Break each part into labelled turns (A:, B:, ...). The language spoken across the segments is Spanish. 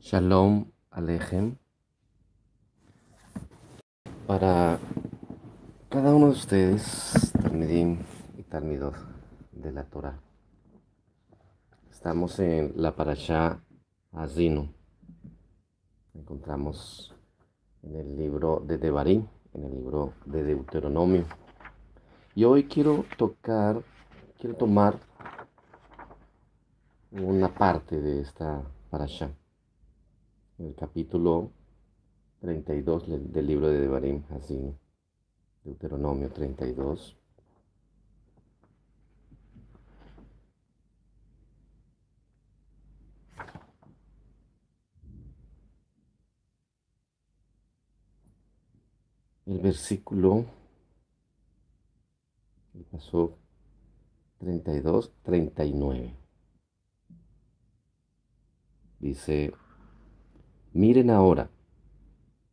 A: Shalom Alejem. Para cada uno de ustedes, Talmidim y Talmidot de la Torah. Estamos en la Parashá Azino. Encontramos en el libro de Devarim, en el libro de Deuteronomio. Y hoy quiero tocar, quiero tomar una parte de esta parasha en el capítulo 32 del libro de Devarim, así, Deuteronomio 32. El versículo pasó 32, 39. Dice Miren ahora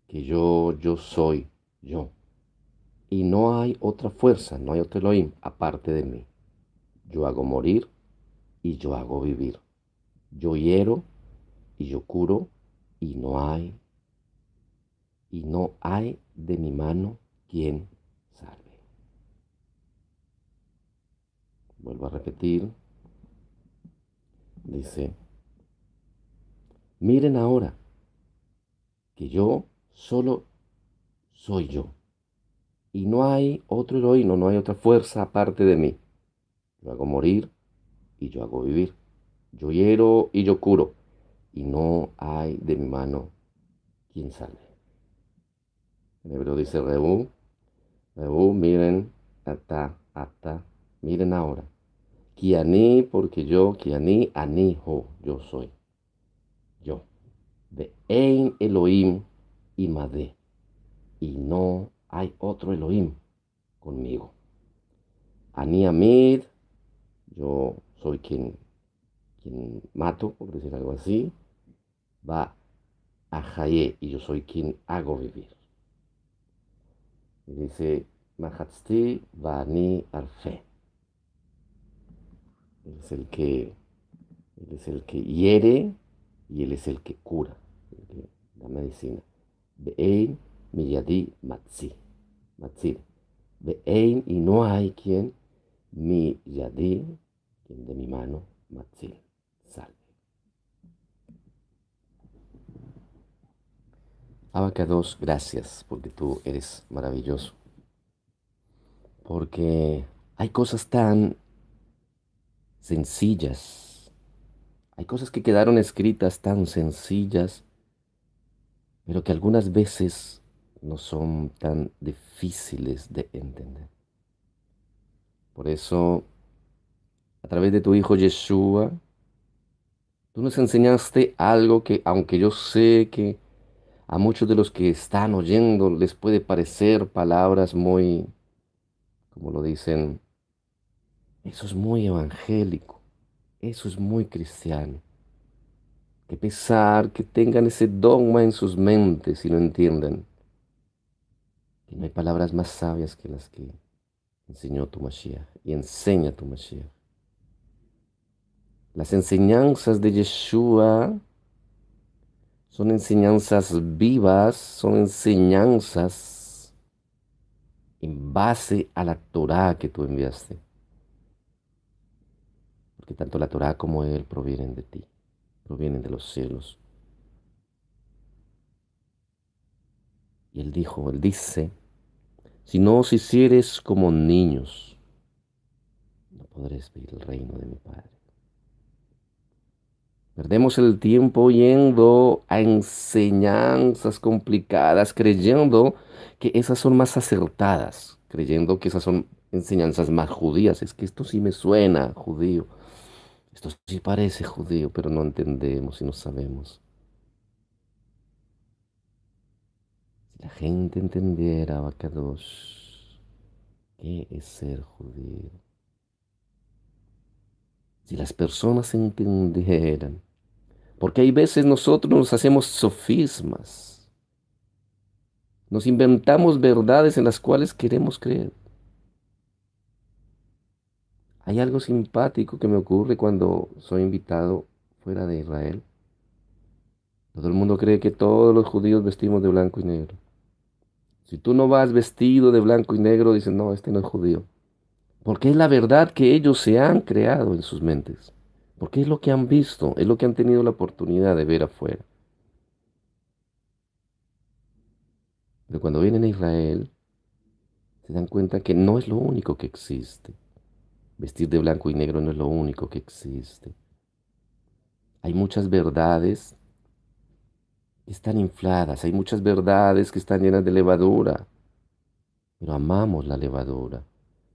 A: que yo, yo soy yo. Y no hay otra fuerza, no hay otro Elohim aparte de mí. Yo hago morir y yo hago vivir. Yo hiero y yo curo y no hay, y no hay de mi mano quien salve. Vuelvo a repetir. Dice, miren ahora yo solo soy yo. Y no hay otro heroíno, no hay otra fuerza aparte de mí. Yo hago morir y yo hago vivir. Yo hiero y yo curo. Y no hay de mi mano quien sale. En hebreo dice reú, miren, ata, ata, miren ahora. Kianí, porque yo, Kianí, anijo, yo soy de Ein Elohim y Madé, y no hay otro Elohim conmigo. Ani Amid, yo soy quien, mato, por decir algo así, va a Jayé y yo soy quien hago vivir. Y dice, Mahatsti va Arfe. es el que, él es el que hiere y él es el que cura la medicina. mi miyadi matzi. Matzil. vein y no hay quien miyadi, quien de mi mano, matzil, salve. Abacados, gracias porque tú eres maravilloso. Porque hay cosas tan sencillas. Hay cosas que quedaron escritas tan sencillas pero que algunas veces no son tan difíciles de entender. Por eso, a través de tu Hijo Yeshua, tú nos enseñaste algo que, aunque yo sé que a muchos de los que están oyendo les puede parecer palabras muy, como lo dicen, eso es muy evangélico, eso es muy cristiano. Que pesar que tengan ese dogma en sus mentes y no entiendan que no hay palabras más sabias que las que enseñó tu Mashiach y enseña tu Mashiach. Las enseñanzas de Yeshua son enseñanzas vivas, son enseñanzas en base a la Torah que tú enviaste. Porque tanto la Torah como Él provienen de ti provienen de los cielos. Y él dijo, él dice, si no os hicieres como niños, no podréis ver el reino de mi Padre. Perdemos el tiempo yendo a enseñanzas complicadas, creyendo que esas son más acertadas, creyendo que esas son enseñanzas más judías. Es que esto sí me suena judío. Esto sí parece judío, pero no entendemos y no sabemos. Si la gente entendiera, Bacadosh, ¿qué es ser judío? Si las personas entendieran, porque hay veces nosotros nos hacemos sofismas, nos inventamos verdades en las cuales queremos creer. Hay algo simpático que me ocurre cuando soy invitado fuera de Israel. Todo el mundo cree que todos los judíos vestimos de blanco y negro. Si tú no vas vestido de blanco y negro, dicen, no, este no es judío. Porque es la verdad que ellos se han creado en sus mentes. Porque es lo que han visto, es lo que han tenido la oportunidad de ver afuera. Pero cuando vienen a Israel, se dan cuenta que no es lo único que existe. Vestir de blanco y negro no es lo único que existe. Hay muchas verdades que están infladas, hay muchas verdades que están llenas de levadura, pero amamos la levadura.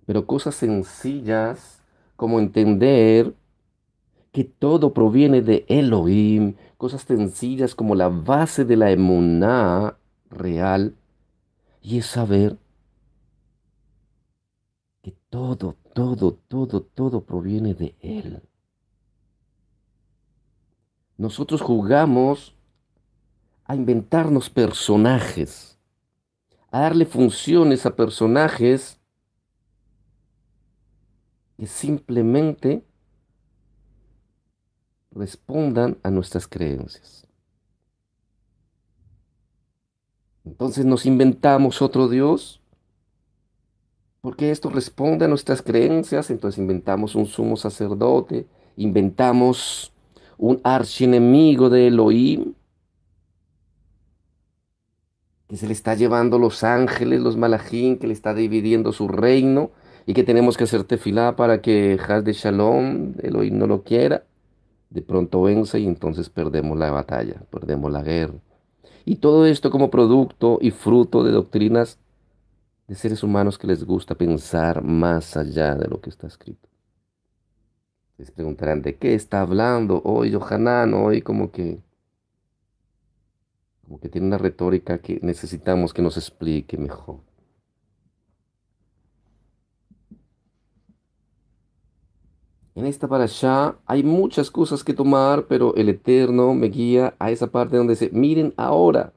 A: Pero cosas sencillas como entender que todo proviene de Elohim, cosas sencillas como la base de la emuná real, y es saber que todo todo, todo, todo proviene de Él. Nosotros jugamos a inventarnos personajes, a darle funciones a personajes que simplemente respondan a nuestras creencias. Entonces nos inventamos otro Dios porque esto responde a nuestras creencias, entonces inventamos un sumo sacerdote, inventamos un archienemigo de Elohim, que se le está llevando los ángeles, los malajín, que le está dividiendo su reino, y que tenemos que hacer tefilá para que Has de Shalom, Elohim no lo quiera, de pronto vence y entonces perdemos la batalla, perdemos la guerra. Y todo esto como producto y fruto de doctrinas de seres humanos que les gusta pensar más allá de lo que está escrito. Les preguntarán, ¿de qué está hablando hoy Johanan? Hoy como que, como que tiene una retórica que necesitamos que nos explique mejor. En esta allá hay muchas cosas que tomar, pero el Eterno me guía a esa parte donde dice, miren ahora,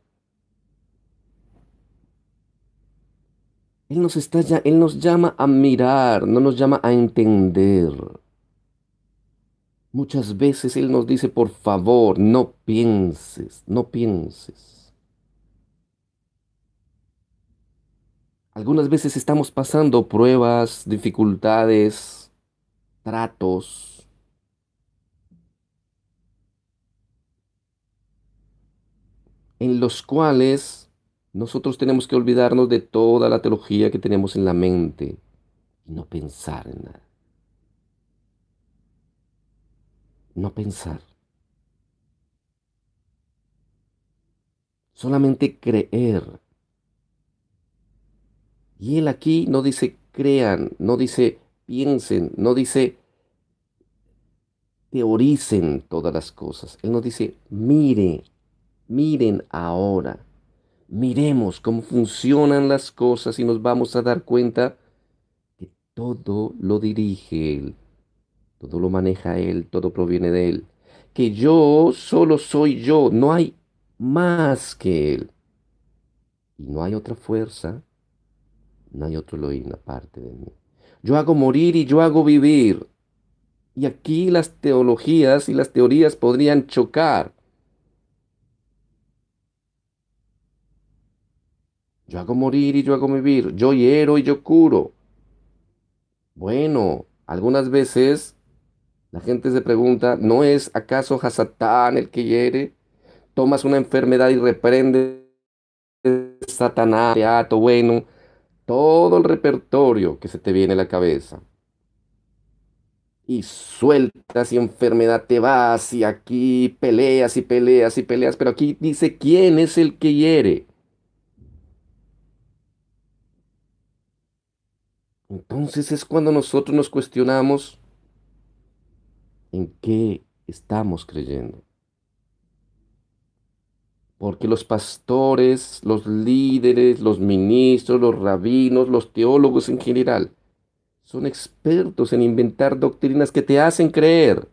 A: Él nos, él nos llama a mirar, no nos llama a entender. Muchas veces Él nos dice, por favor, no pienses, no pienses. Algunas veces estamos pasando pruebas, dificultades, tratos. en los cuales nosotros tenemos que olvidarnos de toda la teología que tenemos en la mente y no pensar en nada. No pensar. Solamente creer. Y él aquí no dice crean, no dice piensen, no dice teoricen todas las cosas. Él nos dice miren, miren ahora miremos cómo funcionan las cosas y nos vamos a dar cuenta que todo lo dirige Él, todo lo maneja Él, todo proviene de Él, que yo solo soy yo, no hay más que Él. Y no hay otra fuerza, no hay otro Elohim aparte de mí. Yo hago morir y yo hago vivir. Y aquí las teologías y las teorías podrían chocar. Yo hago morir y yo hago vivir. Yo hiero y yo curo. Bueno, algunas veces la gente se pregunta, ¿no es acaso Hasatán el que hiere? Tomas una enfermedad y reprendes Satanás, teatro, bueno, todo el repertorio que se te viene a la cabeza. Y sueltas y enfermedad te vas y aquí peleas y peleas y peleas, pero aquí dice quién es el que hiere. Entonces es cuando nosotros nos cuestionamos en qué estamos creyendo. Porque los pastores, los líderes, los ministros, los rabinos, los teólogos en general, son expertos en inventar doctrinas que te hacen creer.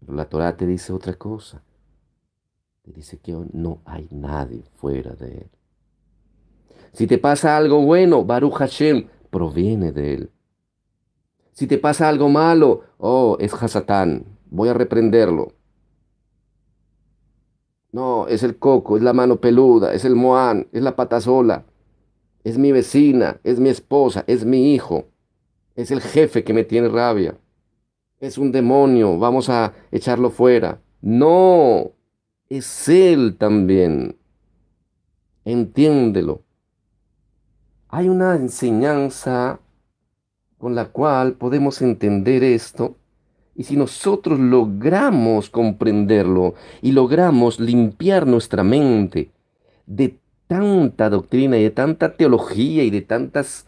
A: Pero la Torah te dice otra cosa. Te dice que no hay nadie fuera de él. Si te pasa algo bueno, Baruch Hashem proviene de él. Si te pasa algo malo, oh, es Hasatán, voy a reprenderlo. No, es el coco, es la mano peluda, es el moán, es la patasola, es mi vecina, es mi esposa, es mi hijo, es el jefe que me tiene rabia, es un demonio, vamos a echarlo fuera. No, es él también. Entiéndelo hay una enseñanza con la cual podemos entender esto. Y si nosotros logramos comprenderlo y logramos limpiar nuestra mente de tanta doctrina y de tanta teología y de tantas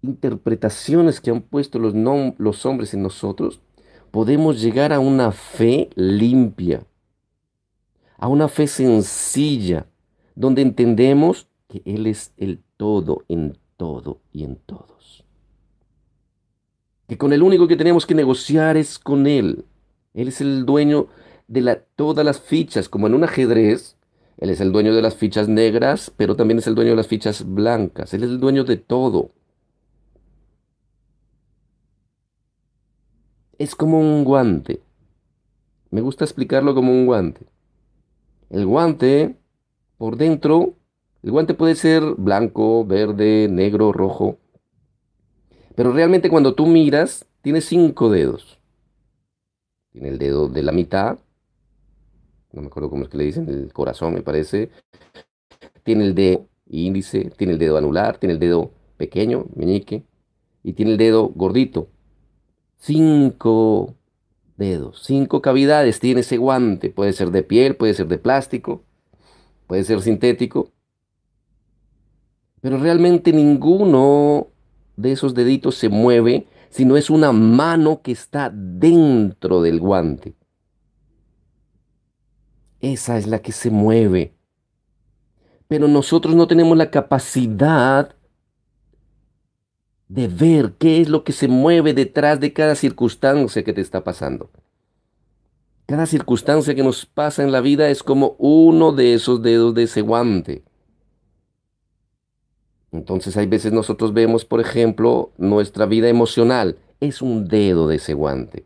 A: interpretaciones que han puesto los, los hombres en nosotros, podemos llegar a una fe limpia, a una fe sencilla, donde entendemos que Él es el todo en todo y en todos. Que con el único que tenemos que negociar es con Él. Él es el dueño de todas las fichas, como en un ajedrez. Él es el dueño de las fichas negras, pero también es el dueño de las fichas blancas. Él es el dueño de todo. Es como un guante. Me gusta explicarlo como un guante. El guante, por dentro, el guante puede ser blanco, verde, negro, rojo. Pero realmente cuando tú miras, tiene cinco dedos. Tiene el dedo de la mitad. No me acuerdo cómo es que le dicen, el corazón me parece. Tiene el dedo índice, tiene el dedo anular, tiene el dedo pequeño, meñique, y tiene el dedo gordito. Cinco dedos, cinco cavidades tiene ese guante. Puede ser de piel, puede ser de plástico, puede ser sintético. Pero realmente ninguno de esos deditos se mueve, sino es una mano que está dentro del guante. Esa es la que se mueve. Pero nosotros no tenemos la capacidad de ver qué es lo que se mueve detrás de cada circunstancia que te está pasando. Cada circunstancia que nos pasa en la vida es como uno de esos dedos de ese guante. Entonces hay veces nosotros vemos, por ejemplo, nuestra vida emocional. Es un dedo de ese guante.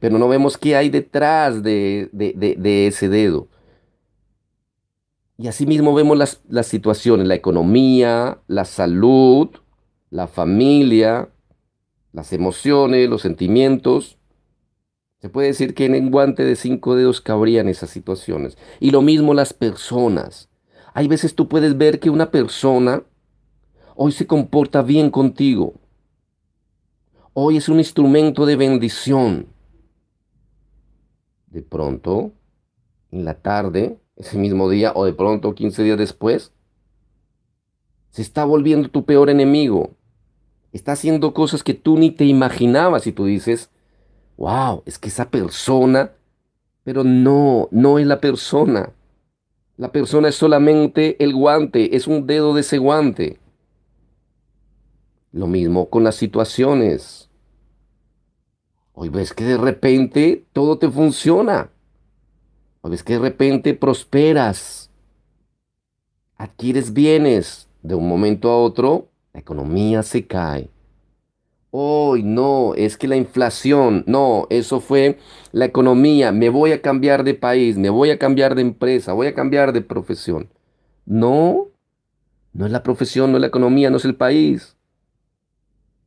A: Pero no vemos qué hay detrás de, ese dedo. Y asimismo vemos las, las situaciones, la economía, la salud, la familia, las emociones, los sentimientos. Se puede decir que en el guante de cinco dedos cabrían esas situaciones. Y lo mismo las personas. Hay veces tú puedes ver que una persona Hoy se comporta bien contigo. Hoy es un instrumento de bendición. De pronto, en la tarde, ese mismo día o de pronto 15 días después, se está volviendo tu peor enemigo. Está haciendo cosas que tú ni te imaginabas y tú dices, wow, es que esa persona, pero no, no es la persona. La persona es solamente el guante, es un dedo de ese guante. Lo mismo con las situaciones. Hoy ves que de repente todo te funciona. Hoy ves que de repente prosperas. Adquieres bienes. De un momento a otro, la economía se cae. Hoy no, es que la inflación, no, eso fue la economía, me voy a cambiar de país, me voy a cambiar de empresa, voy a cambiar de profesión. No, no es la profesión, no es la economía, no es el país.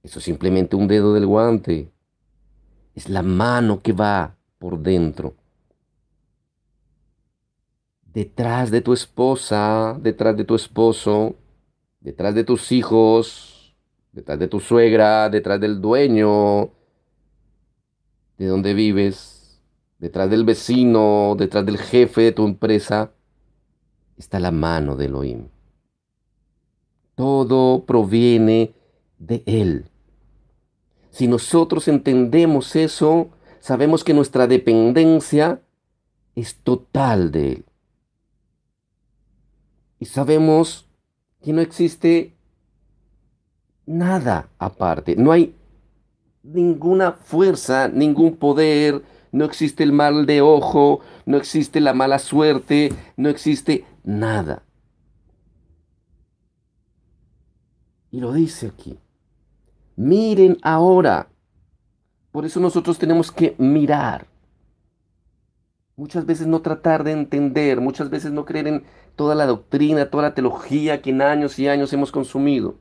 A: Eso es simplemente un dedo del guante. Es la mano que va por dentro. Detrás de tu esposa, detrás de tu esposo, detrás de tus hijos, detrás de tu suegra, detrás del dueño, de donde vives, detrás del vecino, detrás del jefe de tu empresa, está la mano de Elohim. Todo proviene de Él. Si nosotros entendemos eso, sabemos que nuestra dependencia es total de Él. Y sabemos que no existe nada aparte. No hay ninguna fuerza, ningún poder. No existe el mal de ojo, no existe la mala suerte, no existe nada. Y lo dice aquí. Miren ahora. Por eso nosotros tenemos que mirar. Muchas veces no tratar de entender, muchas veces no creer en toda la doctrina, toda la teología que en años y años hemos consumido.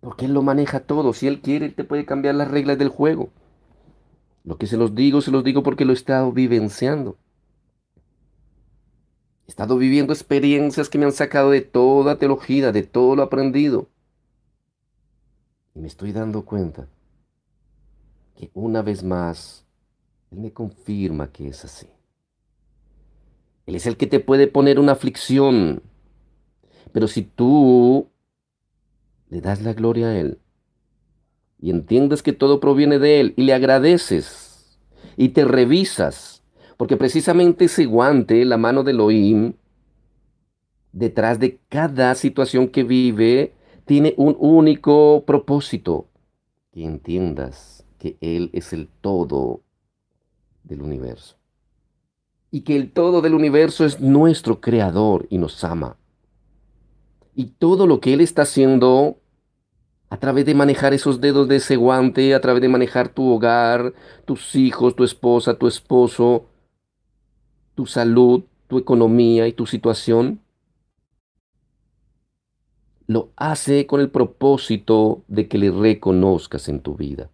A: Porque Él lo maneja todo. Si Él quiere, Él te puede cambiar las reglas del juego. Lo que se los digo, se los digo porque lo he estado vivenciando. He estado viviendo experiencias que me han sacado de toda teología, de todo lo aprendido. Y me estoy dando cuenta que una vez más Él me confirma que es así. Él es el que te puede poner una aflicción. Pero si tú le das la gloria a Él y entiendes que todo proviene de Él y le agradeces y te revisas, porque precisamente ese guante, la mano de Elohim, detrás de cada situación que vive tiene un único propósito, que entiendas que Él es el todo del universo. Y que el todo del universo es nuestro creador y nos ama. Y todo lo que Él está haciendo a través de manejar esos dedos de ese guante, a través de manejar tu hogar, tus hijos, tu esposa, tu esposo, tu salud, tu economía y tu situación, lo hace con el propósito de que le reconozcas en tu vida.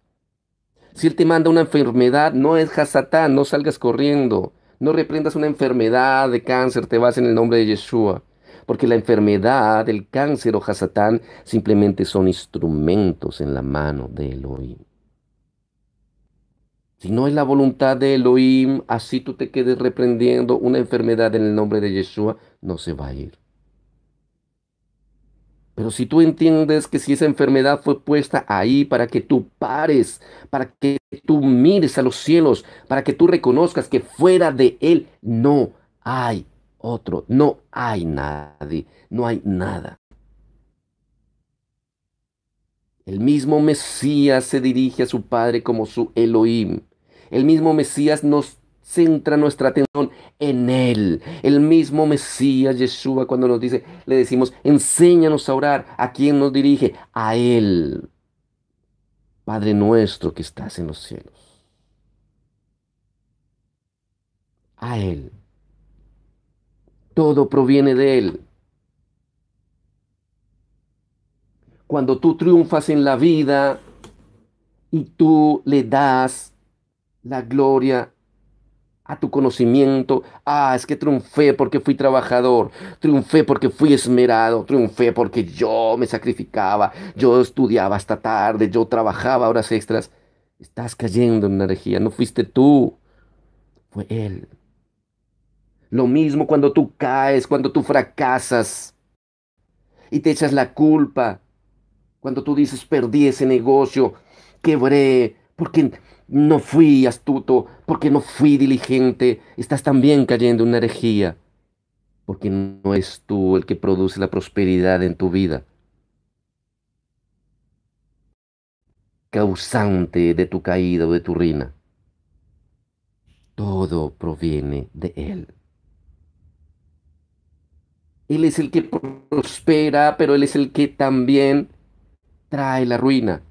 A: Si Él te manda una enfermedad, no es Hasatán, no salgas corriendo, no reprendas una enfermedad de cáncer, te vas en el nombre de Yeshua. Porque la enfermedad, el cáncer o Hasatán simplemente son instrumentos en la mano de Elohim. Si no es la voluntad de Elohim, así tú te quedes reprendiendo una enfermedad en el nombre de Yeshua, no se va a ir. Pero si tú entiendes que si esa enfermedad fue puesta ahí para que tú pares, para que tú mires a los cielos, para que tú reconozcas que fuera de Él no hay otro, no hay nadie, no hay nada. El mismo Mesías se dirige a su Padre como su Elohim. El mismo Mesías nos Centra nuestra atención en Él. El mismo Mesías Yeshua cuando nos dice, le decimos, enséñanos a orar. ¿A quién nos dirige? A Él. Padre nuestro que estás en los cielos. A Él. Todo proviene de Él. Cuando tú triunfas en la vida y tú le das la gloria a tu conocimiento. Ah, es que triunfé porque fui trabajador, triunfé porque fui esmerado, triunfé porque yo me sacrificaba, yo estudiaba hasta tarde, yo trabajaba horas extras. Estás cayendo en energía. no fuiste tú, fue él. Lo mismo cuando tú caes, cuando tú fracasas y te echas la culpa, cuando tú dices perdí ese negocio, quebré, porque no fui astuto, porque no fui diligente, estás también cayendo en una herejía, porque no es tú el que produce la prosperidad en tu vida. causante de tu caída o de tu ruina. Todo proviene de Él. Él es el que prospera, pero Él es el que también trae la ruina.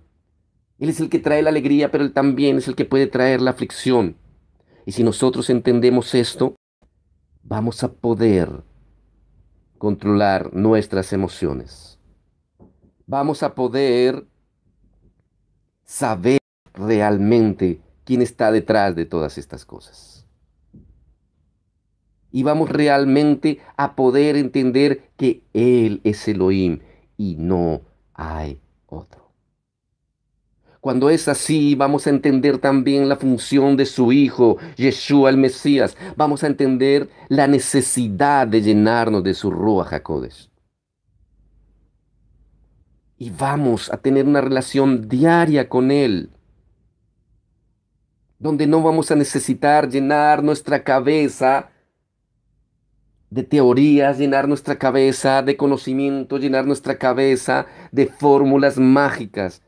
A: Él es el que trae la alegría, pero Él también es el que puede traer la aflicción. Y si nosotros entendemos esto, vamos a poder controlar nuestras emociones. Vamos a poder saber realmente quién está detrás de todas estas cosas. Y vamos realmente a poder entender que Él es Elohim y no hay otro. Cuando es así, vamos a entender también la función de su Hijo, Yeshua el Mesías. Vamos a entender la necesidad de llenarnos de su Ruach Jacobes. Y vamos a tener una relación diaria con Él, donde no vamos a necesitar llenar nuestra cabeza de teorías, llenar nuestra cabeza de conocimiento, llenar nuestra cabeza de fórmulas mágicas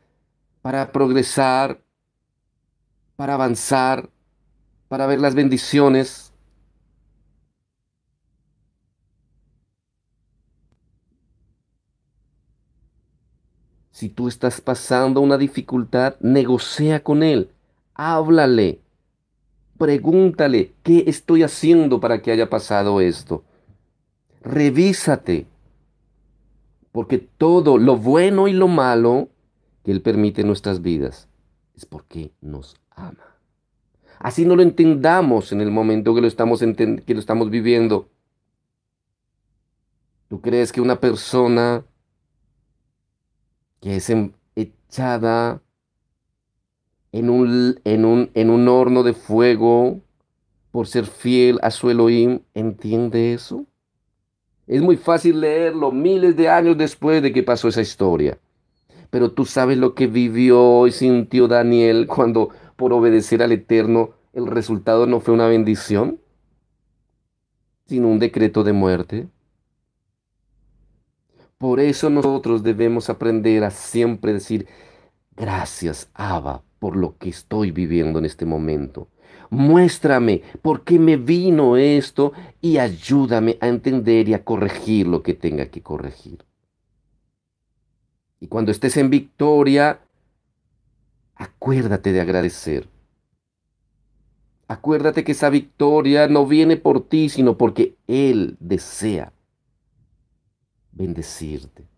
A: para progresar, para avanzar, para ver las bendiciones. Si tú estás pasando una dificultad, negocia con él, háblale, pregúntale, ¿qué estoy haciendo para que haya pasado esto? Revísate, porque todo lo bueno y lo malo que Él permite nuestras vidas es porque nos ama. Así no lo entendamos en el momento que lo estamos, que lo estamos viviendo. ¿Tú crees que una persona que es em-, echada en un, en, un, en un horno de fuego por ser fiel a su Elohim entiende eso? Es muy fácil leerlo miles de años después de que pasó esa historia pero tú sabes lo que vivió y sintió Daniel cuando por obedecer al Eterno el resultado no fue una bendición, sino un decreto de muerte. Por eso nosotros debemos aprender a siempre decir, gracias, Abba, por lo que estoy viviendo en este momento. Muéstrame por qué me vino esto y ayúdame a entender y a corregir lo que tenga que corregir. Y cuando estés en victoria, acuérdate de agradecer. Acuérdate que esa victoria no viene por ti, sino porque Él desea bendecirte.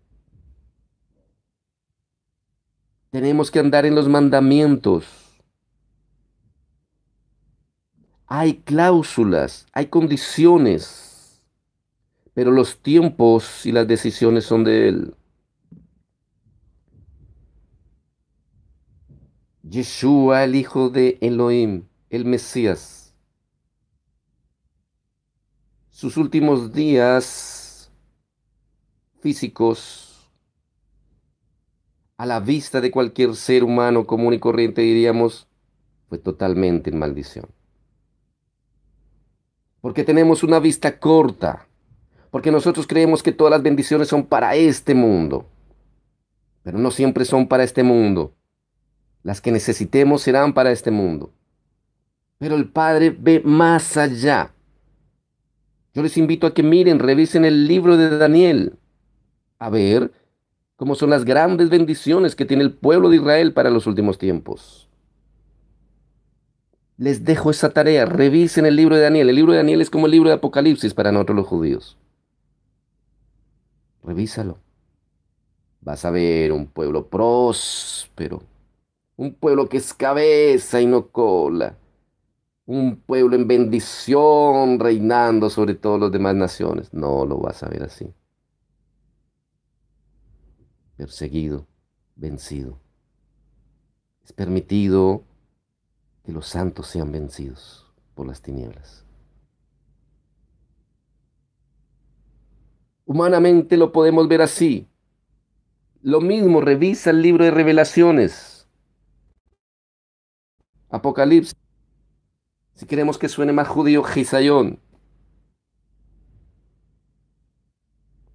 A: Tenemos que andar en los mandamientos. Hay cláusulas, hay condiciones, pero los tiempos y las decisiones son de Él. Yeshua, el hijo de Elohim, el Mesías. Sus últimos días físicos, a la vista de cualquier ser humano común y corriente, diríamos, fue totalmente en maldición. Porque tenemos una vista corta, porque nosotros creemos que todas las bendiciones son para este mundo, pero no siempre son para este mundo las que necesitemos serán para este mundo. Pero el Padre ve más allá. Yo les invito a que miren, revisen el libro de Daniel, a ver cómo son las grandes bendiciones que tiene el pueblo de Israel para los últimos tiempos. Les dejo esa tarea, revisen el libro de Daniel. El libro de Daniel es como el libro de Apocalipsis para nosotros los judíos. Revísalo. Vas a ver un pueblo próspero, un pueblo que es cabeza y no cola, un pueblo en bendición reinando sobre todas las demás naciones. No lo vas a ver así. Perseguido, vencido. Es permitido que los santos sean vencidos por las tinieblas. Humanamente lo podemos ver así. Lo mismo, revisa el libro de revelaciones Apocalipsis. Si queremos que suene más judío, Gisayón.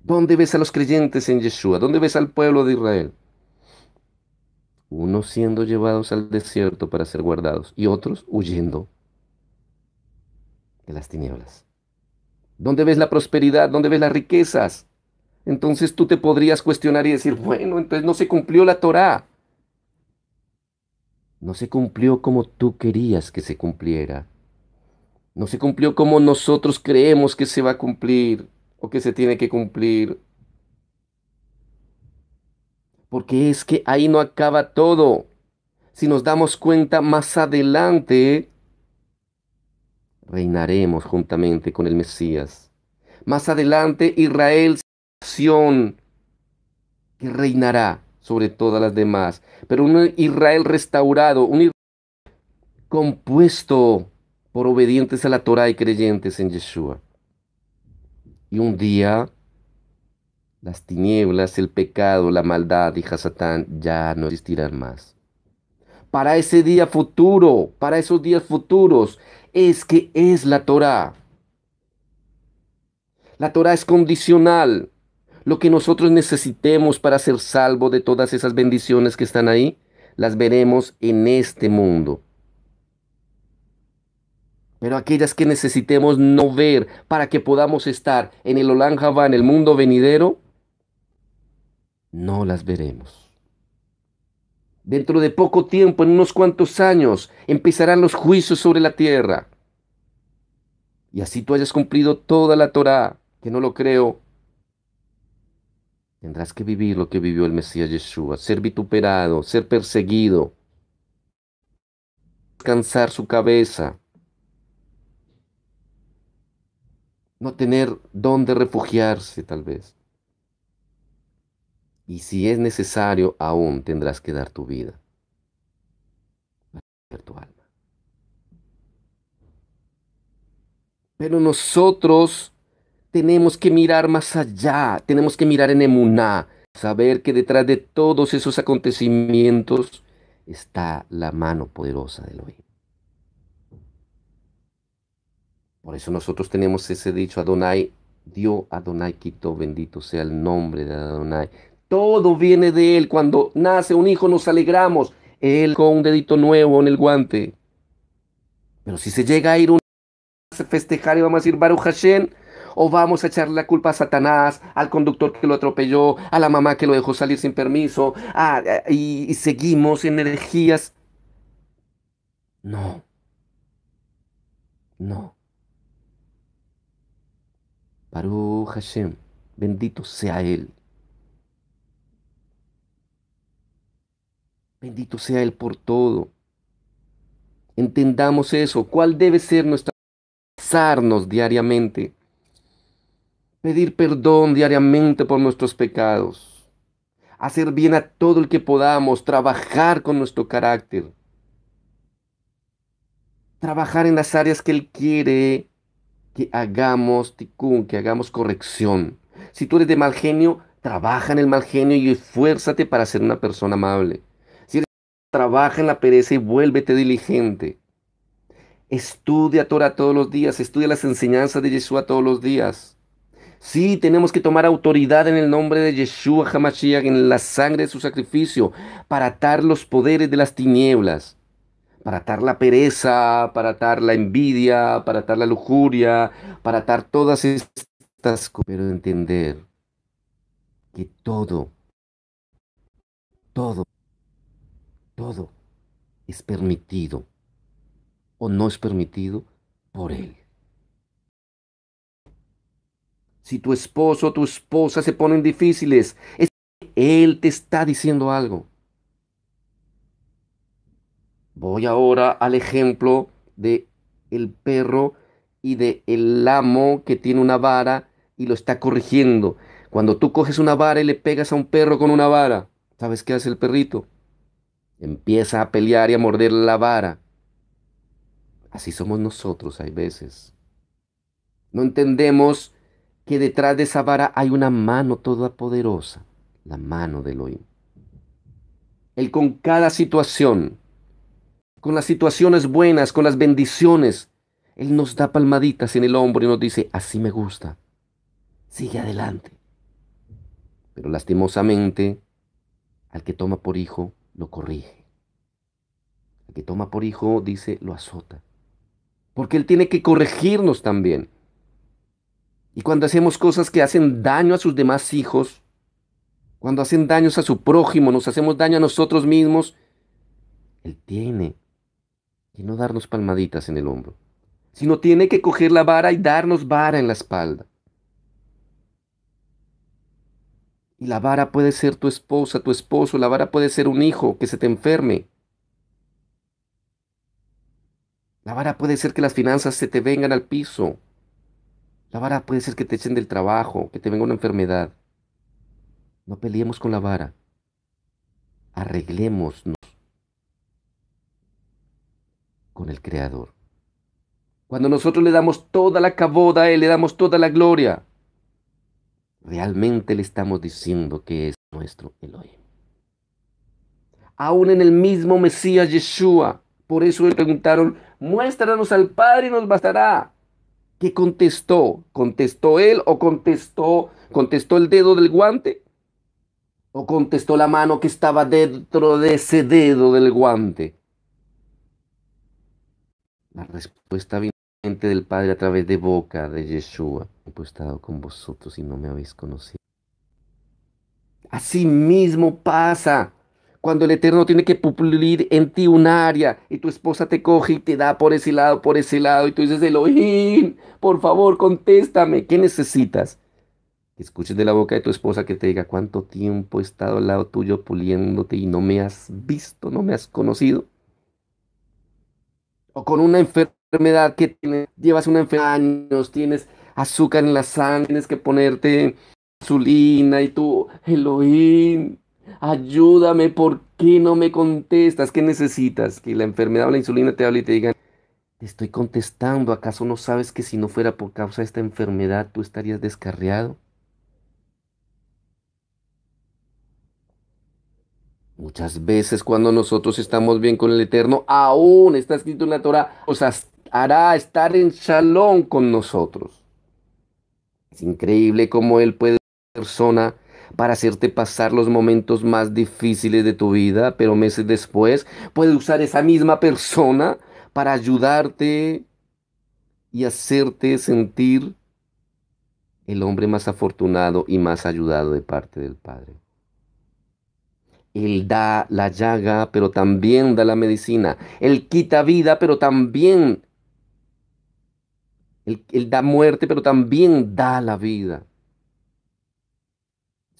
A: ¿Dónde ves a los creyentes en Yeshua? ¿Dónde ves al pueblo de Israel? Unos siendo llevados al desierto para ser guardados y otros huyendo de las tinieblas. ¿Dónde ves la prosperidad? ¿Dónde ves las riquezas? Entonces tú te podrías cuestionar y decir, bueno, entonces no se cumplió la Torá. No se cumplió como tú querías que se cumpliera. No se cumplió como nosotros creemos que se va a cumplir o que se tiene que cumplir. Porque es que ahí no acaba todo. Si nos damos cuenta más adelante, reinaremos juntamente con el Mesías. Más adelante Israel nación que reinará sobre todas las demás. Pero un Israel restaurado, un Israel compuesto por obedientes a la Torah y creyentes en Yeshua. Y un día las tinieblas, el pecado, la maldad y Hasatán ya no existirán más. Para ese día futuro, para esos días futuros, es que es la Torah. La Torah es condicional lo que nosotros necesitemos para ser salvo de todas esas bendiciones que están ahí, las veremos en este mundo. Pero aquellas que necesitemos no ver para que podamos estar en el Olan va en el mundo venidero, no las veremos. Dentro de poco tiempo, en unos cuantos años, empezarán los juicios sobre la tierra. Y así tú hayas cumplido toda la Torá, que no lo creo, Tendrás que vivir lo que vivió el Mesías Yeshua, ser vituperado, ser perseguido, descansar su cabeza, no tener dónde refugiarse tal vez. Y si es necesario, aún tendrás que dar tu vida tu alma. Pero nosotros tenemos que mirar más allá, tenemos que mirar en Emuná, saber que detrás de todos esos acontecimientos está la mano poderosa de Elohim. Por eso nosotros tenemos ese dicho, Adonai Dios Adonai quitó, bendito sea el nombre de Adonai. Todo viene de Él. Cuando nace un hijo nos alegramos. Él con un dedito nuevo en el guante. Pero si se llega a ir un... A festejar y vamos a ir Baruch Hashem, o vamos a echarle la culpa a Satanás, al conductor que lo atropelló, a la mamá que lo dejó salir sin permiso, y, seguimos en energías. No. No. Baruch Hashem, bendito sea Él. Bendito sea Él por todo. Entendamos eso. ¿Cuál debe ser nuestra... Pasarnos diariamente pedir perdón diariamente por nuestros pecados, hacer bien a todo el que podamos, trabajar con nuestro carácter, trabajar en las áreas que Él quiere que hagamos ticún, que hagamos corrección. Si tú eres de mal genio, trabaja en el mal genio y esfuérzate para ser una persona amable. Si eres, trabaja en la pereza y vuélvete diligente. Estudia Torah todos los días, estudia las enseñanzas de Yeshua todos los días. Sí, tenemos que tomar autoridad en el nombre de Yeshua Hamashiach, en la sangre de su sacrificio, para atar los poderes de las tinieblas, para atar la pereza, para atar la envidia, para atar la lujuria, para atar todas estas cosas. Pero entender que todo, todo, todo es permitido o no es permitido por Él. Si tu esposo o tu esposa se ponen difíciles, es que Él te está diciendo algo. Voy ahora al ejemplo de el perro y de el amo que tiene una vara y lo está corrigiendo. Cuando tú coges una vara y le pegas a un perro con una vara, ¿sabes qué hace el perrito? Empieza a pelear y a morder la vara. Así somos nosotros hay veces. No entendemos que detrás de esa vara hay una mano todopoderosa, la mano de Elohim. Él con cada situación, con las situaciones buenas, con las bendiciones, Él nos da palmaditas en el hombro y nos dice, así me gusta, sigue adelante. Pero lastimosamente, al que toma por hijo, lo corrige. Al que toma por hijo, dice, lo azota. Porque Él tiene que corregirnos también. Y cuando hacemos cosas que hacen daño a sus demás hijos, cuando hacen daños a su prójimo, nos hacemos daño a nosotros mismos, Él tiene que no darnos palmaditas en el hombro, sino tiene que coger la vara y darnos vara en la espalda. Y la vara puede ser tu esposa, tu esposo, la vara puede ser un hijo que se te enferme. La vara puede ser que las finanzas se te vengan al piso. La vara puede ser que te echen del trabajo, que te venga una enfermedad. No peleemos con la vara. Arreglémonos con el Creador. Cuando nosotros le damos toda la caboda a Él, le damos toda la gloria, realmente le estamos diciendo que es nuestro Elohim. Aún en el mismo Mesías Yeshua, por eso le preguntaron, muéstranos al Padre y nos bastará. ¿Qué contestó? ¿Contestó él o contestó, contestó el dedo del guante? ¿O contestó la mano que estaba dentro de ese dedo del guante? La respuesta vino del Padre a través de boca de Yeshua. He estado con vosotros y no me habéis conocido. Así mismo pasa cuando el Eterno tiene que pulir en ti un área y tu esposa te coge y te da por ese lado, por ese lado, y tú dices, Elohim, por favor, contéstame, ¿qué necesitas? Escuches de la boca de tu esposa que te diga cuánto tiempo he estado al lado tuyo puliéndote y no me has visto, no me has conocido. O con una enfermedad que llevas una enfermedad años, tienes azúcar en la sangre, tienes que ponerte insulina y tú, Elohim, Ayúdame, ¿por qué no me contestas? ¿Qué necesitas? Que la enfermedad o la insulina te hable y te diga, te estoy contestando, ¿acaso no sabes que si no fuera por causa de esta enfermedad tú estarías descarriado? Muchas veces cuando nosotros estamos bien con el Eterno, aún está escrito en la Torah, os hará estar en shalom con nosotros. Es increíble cómo Él puede ser persona para hacerte pasar los momentos más difíciles de tu vida, pero meses después puede usar esa misma persona para ayudarte y hacerte sentir el hombre más afortunado y más ayudado de parte del Padre. Él da la llaga, pero también da la medicina. Él quita vida, pero también... Él, él da muerte, pero también da la vida.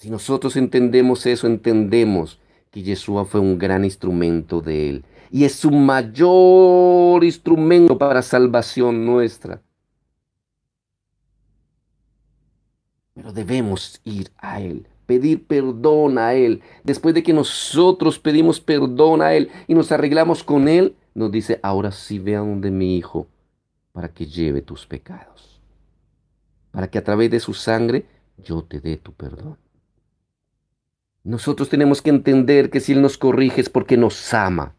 A: Si nosotros entendemos eso, entendemos que Yeshua fue un gran instrumento de Él. Y es su mayor instrumento para salvación nuestra. Pero debemos ir a Él, pedir perdón a Él. Después de que nosotros pedimos perdón a Él y nos arreglamos con Él, nos dice, ahora sí ve a donde mi Hijo para que lleve tus pecados. Para que a través de su sangre yo te dé tu perdón. Nosotros tenemos que entender que si Él nos corrige es porque nos ama.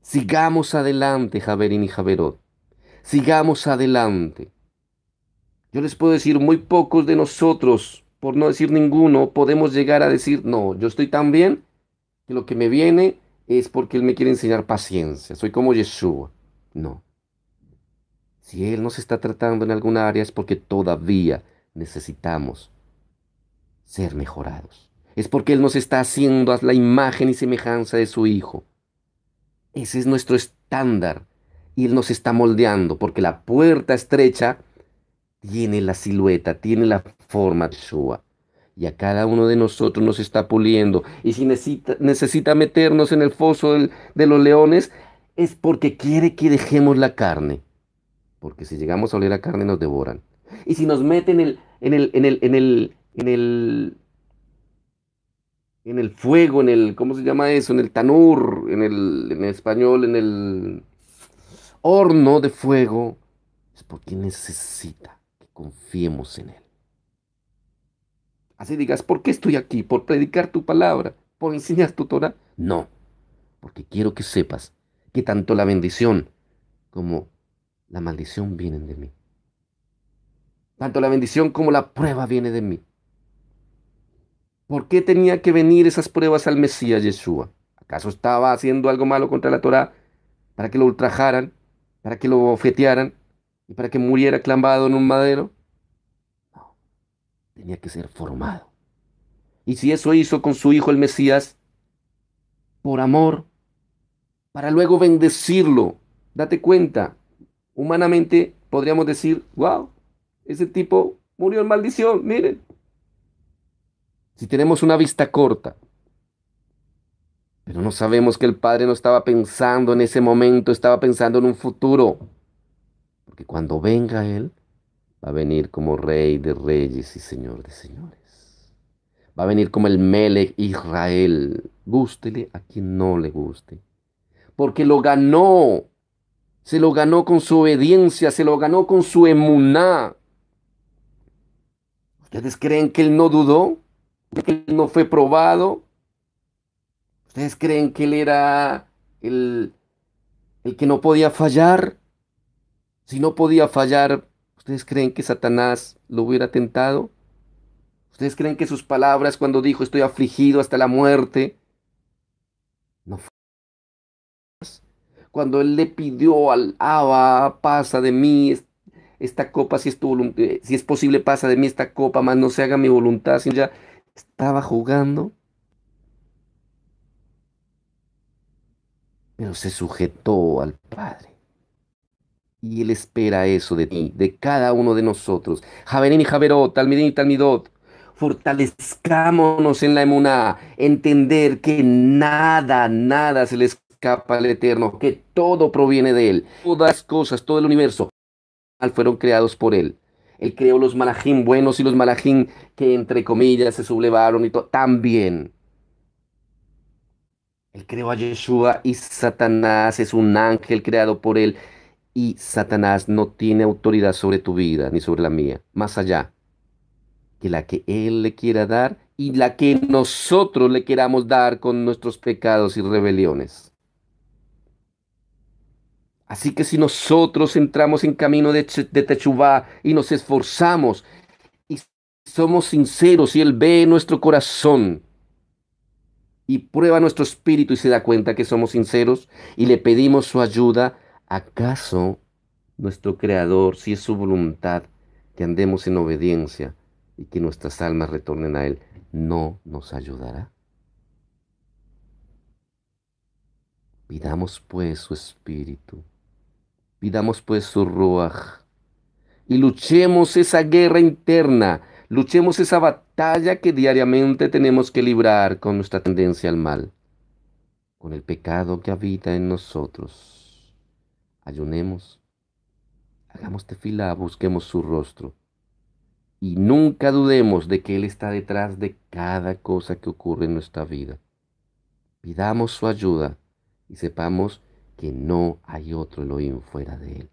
A: Sigamos adelante, Javerín y Javerot. Sigamos adelante. Yo les puedo decir, muy pocos de nosotros, por no decir ninguno, podemos llegar a decir, no, yo estoy tan bien que lo que me viene es porque Él me quiere enseñar paciencia. Soy como Yeshua. No. Si Él nos está tratando en alguna área es porque todavía necesitamos ser mejorados es porque Él nos está haciendo la imagen y semejanza de su Hijo. Ese es nuestro estándar y Él nos está moldeando porque la puerta estrecha tiene la silueta, tiene la forma de Shua. Y a cada uno de nosotros nos está puliendo. Y si necesita, necesita meternos en el foso de los leones, es porque quiere que dejemos la carne. Porque si llegamos a oler la carne nos devoran. Y si nos meten en el, en el, en el, en el en el fuego, en el, ¿cómo se llama eso? En el tanur, en el, en español, en el horno de fuego, es porque necesita que confiemos en Él. Así digas, ¿por qué estoy aquí? ¿Por predicar tu palabra? ¿Por enseñar tu Torah? No, porque quiero que sepas que tanto la bendición como la maldición vienen de mí. Tanto la bendición como la prueba viene de mí. ¿Por qué tenía que venir esas pruebas al Mesías Yeshua? ¿Acaso estaba haciendo algo malo contra la Torá para que lo ultrajaran, para que lo ofetearan y para que muriera clavado en un madero? No, tenía que ser formado. Y si eso hizo con su hijo el Mesías, por amor, para luego bendecirlo, date cuenta, humanamente podríamos decir, wow, ese tipo murió en maldición, miren, si tenemos una vista corta. Pero no sabemos que el Padre no estaba pensando en ese momento, estaba pensando en un futuro. Porque cuando venga Él, va a venir como Rey de Reyes y Señor de Señores. Va a venir como el Melech Israel. Gústele a quien no le guste. Porque lo ganó. Se lo ganó con su obediencia, se lo ganó con su emuná. ¿Ustedes creen que Él no dudó? no fue probado, ¿ustedes creen que él era el, que no podía fallar? Si no podía fallar, ¿ustedes creen que Satanás lo hubiera tentado? ¿Ustedes creen que sus palabras cuando dijo estoy afligido hasta la muerte, no fue? Cuando él le pidió al Abba, pasa de mí esta copa, si es, eh, si es posible, pasa de mí esta copa, más no se haga mi voluntad, sino ya estaba jugando, pero se sujetó al Padre. Y Él espera eso de ti, de cada uno de nosotros. Javerín y Javerot, Talmidin y Talmidot, fortalezcámonos en la emuná, entender que nada, nada se le escapa al Eterno, que todo proviene de Él. Todas las cosas, todo el universo, fueron creados por Él. Él creó los malajín buenos y los malajín que entre comillas se sublevaron y todo. También. Él creó a Yeshua y Satanás es un ángel creado por él. Y Satanás no tiene autoridad sobre tu vida ni sobre la mía. Más allá que la que él le quiera dar y la que nosotros le queramos dar con nuestros pecados y rebeliones. Así que si nosotros entramos en camino de, de Techubá y nos esforzamos y somos sinceros y Él ve nuestro corazón y prueba nuestro espíritu y se da cuenta que somos sinceros y le pedimos su ayuda, ¿acaso nuestro Creador, si es su voluntad, que andemos en obediencia y que nuestras almas retornen a Él, no nos ayudará? Pidamos pues su espíritu. Pidamos pues su Ruach y luchemos esa guerra interna, luchemos esa batalla que diariamente tenemos que librar con nuestra tendencia al mal, con el pecado que habita en nosotros. Ayunemos, hagamos tefila, busquemos su rostro y nunca dudemos de que Él está detrás de cada cosa que ocurre en nuestra vida. Pidamos su ayuda y sepamos que no hay otro Elohim fuera de él.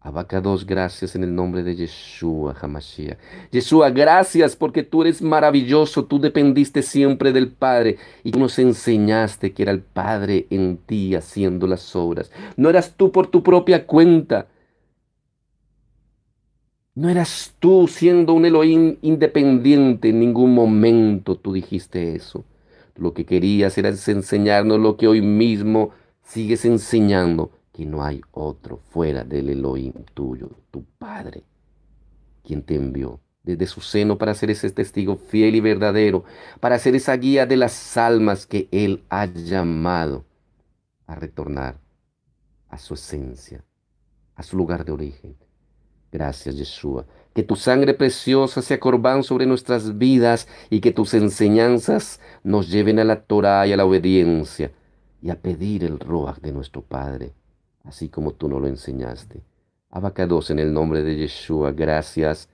A: Abaca dos gracias en el nombre de Yeshua Hamashia. Yeshua, gracias porque tú eres maravilloso, tú dependiste siempre del Padre y tú nos enseñaste que era el Padre en ti haciendo las obras. No eras tú por tu propia cuenta. No eras tú siendo un Elohim independiente en ningún momento tú dijiste eso. Lo que querías era enseñarnos lo que hoy mismo sigues enseñando que no hay otro fuera del Elohim tuyo, tu Padre, quien te envió desde su seno para ser ese testigo fiel y verdadero, para ser esa guía de las almas que Él ha llamado a retornar a su esencia, a su lugar de origen. Gracias, Yeshua. Que tu sangre preciosa sea corbán sobre nuestras vidas y que tus enseñanzas nos lleven a la Torah y a la obediencia y a pedir el roa de nuestro Padre, así como tú nos lo enseñaste. Abacados en el nombre de Yeshua, gracias.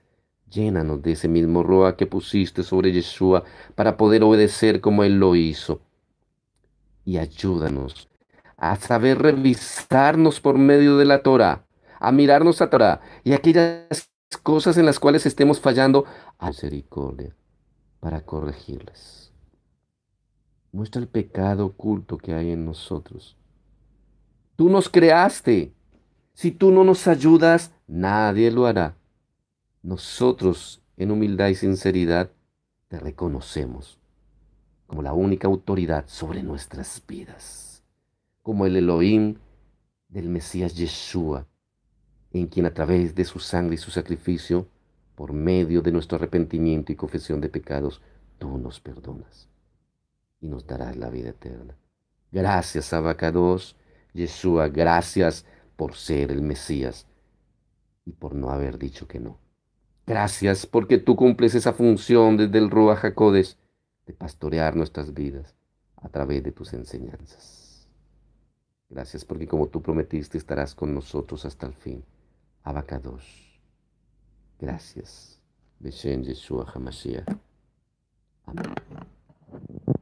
A: Llénanos de ese mismo roa que pusiste sobre Yeshua para poder obedecer como Él lo hizo. Y ayúdanos a saber revisarnos por medio de la Torah, a mirarnos a Torah y aquellas cosas en las cuales estemos fallando, a misericordia para corregirlas muestra el pecado oculto que hay en nosotros. Tú nos creaste. Si tú no nos ayudas, nadie lo hará. Nosotros, en humildad y sinceridad, te reconocemos como la única autoridad sobre nuestras vidas, como el Elohim del Mesías Yeshua, en quien a través de su sangre y su sacrificio, por medio de nuestro arrepentimiento y confesión de pecados, tú nos perdonas y nos darás la vida eterna. Gracias, Abacados, Yeshua, gracias por ser el Mesías y por no haber dicho que no. Gracias porque tú cumples esa función desde el Rúa Jacodes de pastorear nuestras vidas a través de tus enseñanzas. Gracias porque como tú prometiste estarás con nosotros hasta el fin. Abacados. Gracias. Beshem Yeshua Hamashiach. Amén.